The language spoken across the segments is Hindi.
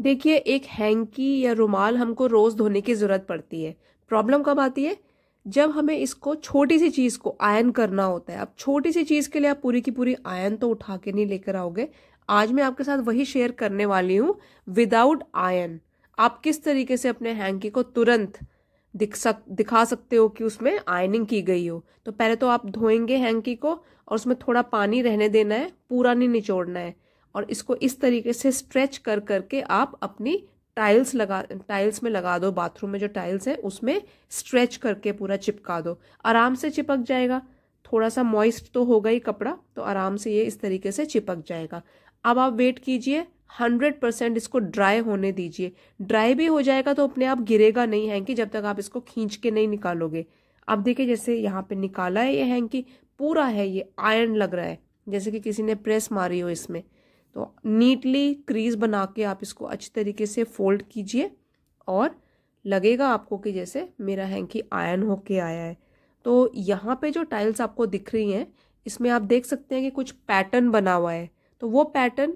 देखिए एक हैंकी या रुमाल हमको रोज धोने की जरूरत पड़ती है प्रॉब्लम कब आती है जब हमें इसको छोटी सी चीज को आयन करना होता है अब छोटी सी चीज के लिए आप पूरी की पूरी आयन तो उठा के नहीं लेकर आओगे आज मैं आपके साथ वही शेयर करने वाली हूँ विदाउट आयन आप किस तरीके से अपने हैंकी को तुरंत दिख सक दिखा सकते हो कि उसमें आयनिंग की गई हो तो पहले तो आप धोएंगे हैंकी को और उसमें थोड़ा पानी रहने देना है पूरा नहीं निचोड़ना है और इसको इस तरीके से स्ट्रेच कर करके आप अपनी टाइल्स लगा टाइल्स में लगा दो बाथरूम में जो टाइल्स है उसमें स्ट्रेच करके पूरा चिपका दो आराम से चिपक जाएगा थोड़ा सा मॉइस्ट तो होगा ही कपड़ा तो आराम से ये इस तरीके से चिपक जाएगा अब आप वेट कीजिए हंड्रेड परसेंट इसको ड्राई होने दीजिए ड्राई भी हो जाएगा तो अपने आप गिरेगा नहीं हैंकी जब तक आप इसको खींच के नहीं निकालोगे अब देखिए जैसे यहाँ पे निकाला है ये हैंकी पूरा है ये आयरन लग रहा है जैसे कि किसी ने प्रेस मारी हो इसमें तो नीटली क्रीज बना के आप इसको अच्छी तरीके से फोल्ड कीजिए और लगेगा आपको कि जैसे मेरा हैंकी आयन होके आया है तो यहाँ पे जो टाइल्स आपको दिख रही हैं इसमें आप देख सकते हैं कि कुछ पैटर्न बना हुआ है तो वो पैटर्न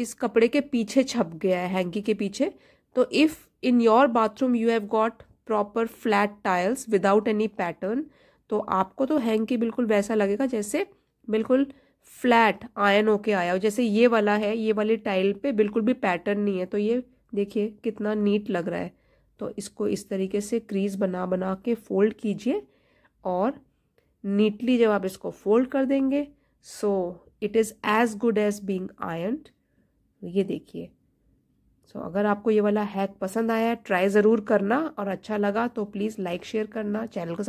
इस कपड़े के पीछे छप गया है हैंकी के पीछे तो if in your bathroom you have got proper flat tiles without any pattern तो आपको तो हैंकी बिल्कुल वैसा लगेगा जैसे बिल्कुल फ्लैट आयन होके आया हो जैसे ये वाला है ये वाले टाइल पे बिल्कुल भी पैटर्न नहीं है तो ये देखिए कितना नीट लग रहा है तो इसको इस तरीके से क्रीज बना बना के फोल्ड कीजिए और नीटली जब आप इसको फोल्ड कर देंगे so it is as good as being iron ये देखिए सो so, अगर आपको ये वाला हैक पसंद आया ट्राई ज़रूर करना और अच्छा लगा तो प्लीज़ लाइक शेयर करना चैनल को